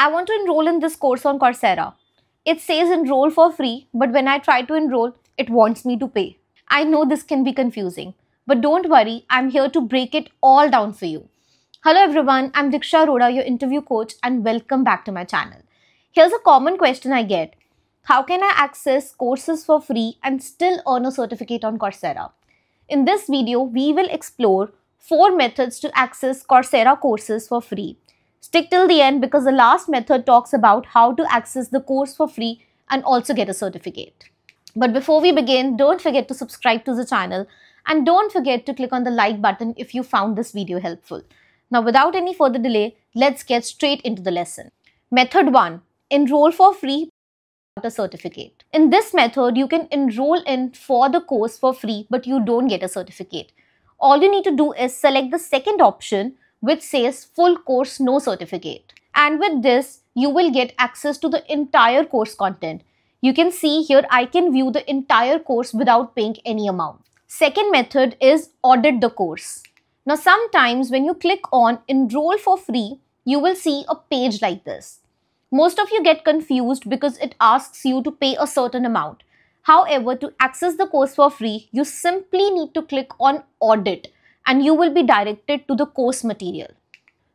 I want to enroll in this course on Coursera. It says enroll for free, but when I try to enroll, it wants me to pay. I know this can be confusing, but don't worry, I'm here to break it all down for you. Hello everyone, I'm Diksha Roda, your interview coach, and welcome back to my channel. Here's a common question I get. How can I access courses for free and still earn a certificate on Coursera? In this video, we will explore 4 methods to access Coursera courses for free Stick till the end because the last method talks about how to access the course for free and also get a certificate. But before we begin, don't forget to subscribe to the channel and don't forget to click on the like button if you found this video helpful. Now without any further delay, let's get straight into the lesson. Method 1. Enroll for free without a certificate. In this method, you can enroll in for the course for free but you don't get a certificate. All you need to do is select the second option which says full course no certificate. And with this, you will get access to the entire course content. You can see here I can view the entire course without paying any amount. Second method is audit the course. Now sometimes when you click on enroll for free, you will see a page like this. Most of you get confused because it asks you to pay a certain amount. However, to access the course for free, you simply need to click on audit and you will be directed to the course material.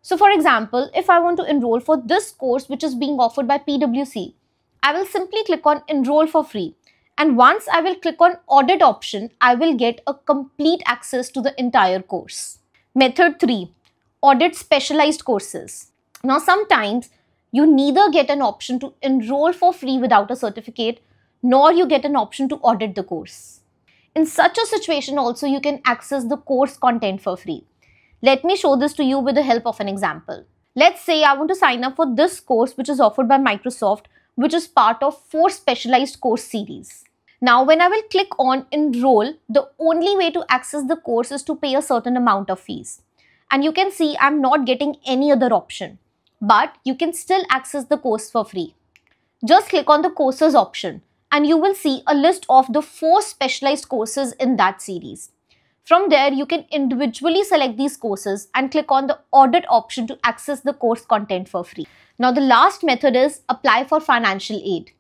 So for example, if I want to enroll for this course which is being offered by PwC, I will simply click on enroll for free. And once I will click on audit option, I will get a complete access to the entire course. Method 3. Audit specialized courses. Now sometimes you neither get an option to enroll for free without a certificate nor you get an option to audit the course. In such a situation also, you can access the course content for free. Let me show this to you with the help of an example. Let's say I want to sign up for this course which is offered by Microsoft, which is part of four specialized course series. Now, when I will click on enroll, the only way to access the course is to pay a certain amount of fees. And you can see I'm not getting any other option, but you can still access the course for free. Just click on the courses option and you will see a list of the four specialized courses in that series. From there, you can individually select these courses and click on the audit option to access the course content for free. Now, the last method is apply for financial aid.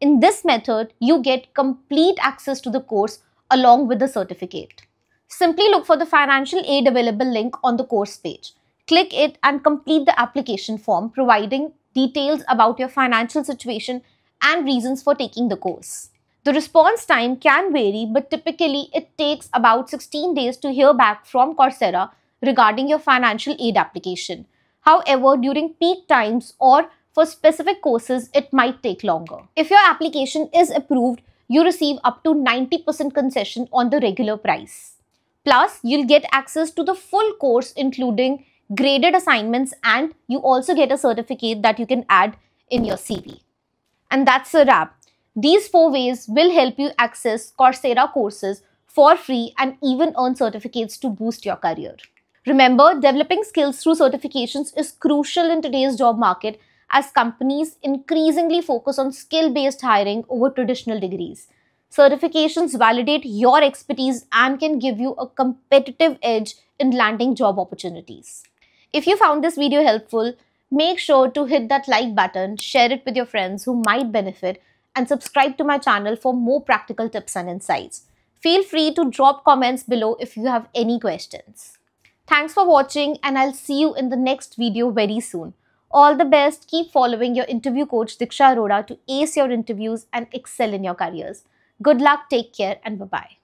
In this method, you get complete access to the course along with the certificate. Simply look for the financial aid available link on the course page. Click it and complete the application form providing details about your financial situation and reasons for taking the course. The response time can vary, but typically it takes about 16 days to hear back from Coursera regarding your financial aid application. However, during peak times or for specific courses, it might take longer. If your application is approved, you receive up to 90% concession on the regular price. Plus, you'll get access to the full course, including graded assignments, and you also get a certificate that you can add in your CV. And that's a wrap. These four ways will help you access Coursera courses for free and even earn certificates to boost your career. Remember, developing skills through certifications is crucial in today's job market as companies increasingly focus on skill based hiring over traditional degrees. Certifications validate your expertise and can give you a competitive edge in landing job opportunities. If you found this video helpful, Make sure to hit that like button, share it with your friends who might benefit, and subscribe to my channel for more practical tips and insights. Feel free to drop comments below if you have any questions. Thanks for watching and I'll see you in the next video very soon. All the best, keep following your interview coach Diksha Arora to ace your interviews and excel in your careers. Good luck, take care and bye-bye.